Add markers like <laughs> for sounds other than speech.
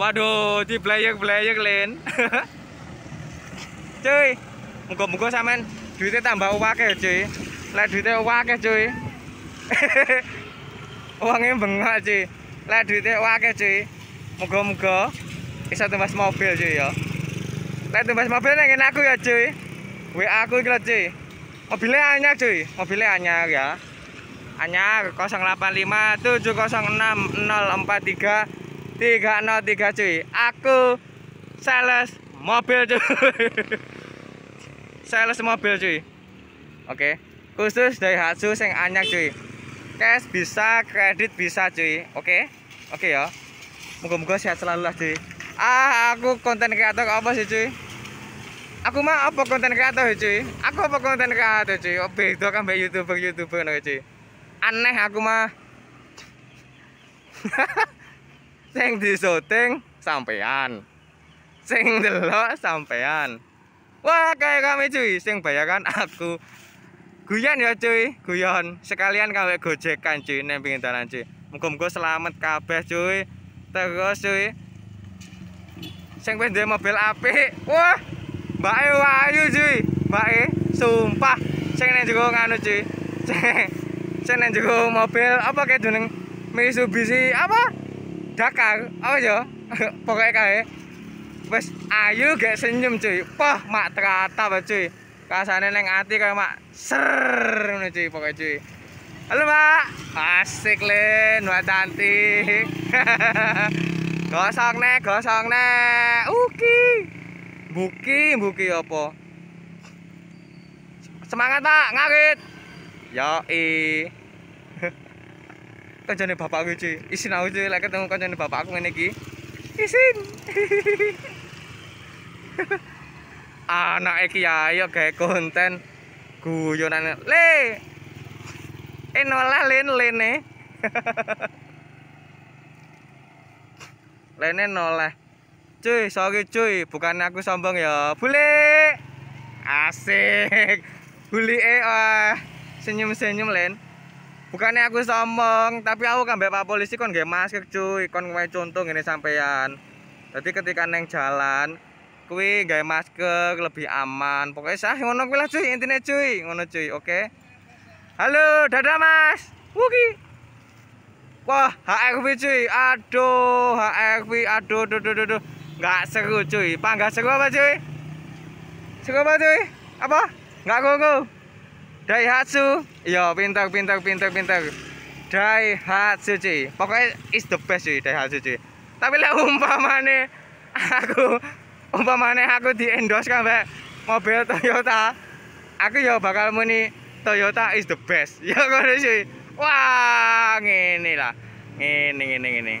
Waduh, di blayek-blayek Lin. <laughs> cuy, muga-muga sampean duitnya tambah akeh, cuy. Lah duitnya akeh, cuy. <laughs> Uangnya bengak, cuy. Lek duitnya akeh, cuy. Muga-muga bisa tumbas mobil, cuy ya. Lek tumbas mobil nengin aku ya, cuy. WA aku iki cuy. Mobilnya hanya cuy. Mobilnya hanya ya. Anyar 085 706 043 tiga nol tiga cuy aku sales mobil cuy sales mobil cuy oke khusus dari Hatsu yang anyak cuy cash bisa kredit bisa cuy oke oke ya moga-moga sehat selalu lah cuy ah aku konten kreator apa sih cuy aku mah apa konten kreator ya, cuy aku apa konten kreator cuy oke oh, itu kan be youtuber youtuber no, cuy aneh aku mah <laughs> sing disoting sampean sing delok sampean wah kayak kami cuy sing bayakan aku guyon ya cuy guyon sekalian kawe gojekan cuy neng pingin tanan cuy mukumku selamat kabeh cuy terus cuy sing wis mobil apik wah mbake wayu cuy mbake sumpah sing nek njogo nganu cuy <laughs> sing nek mobil apa kayak jeneng Mitsubishi apa dakar apa ya <laughs> pokoknya kaya wes ayu gak senyum cuy poh mak terata cuy rasanya neng hati kaya mak ser cuy pokoknya cuy halo mak asik len mak cantik <laughs> gosong nek uki buki buki apa semangat pak ngarit yoi <laughs> kancane bapakku cuy. Isin aku cuy lek ketemu kancane bapakku ngene iki. Isin. <laughs> Anake kiai ayo gawe konten guyonan. Le. Enola len lene. <laughs> lene noleh. Cuy, sorry cuy, bukan aku sombong ya. Bule. Asik. Bule e Senyum-senyum len. bukannya aku sombong, tapi aku kan bapak polisi kon gak masker cuy kon gue contoh ini sampean jadi ketika neng jalan kuwi gak masker lebih aman pokoknya sah ngono kuwi lah cuy intinya cuy ngono cuy oke okay? halo dadah mas wuki wah HRV cuy aduh HRV aduh aduh aduh aduh nggak seru cuy pak nggak seru apa cuy seru apa cuy apa nggak go. Daihatsu yo pintar pintar pintar pintar Daihatsu cuy pokoknya is the best cuy Daihatsu cuy tapi lah umpamane aku umpamane aku di endorse kan mbak mobil Toyota aku yo bakal muni Toyota is the best <laughs> yo kan cuy wah ini lah ini ini ini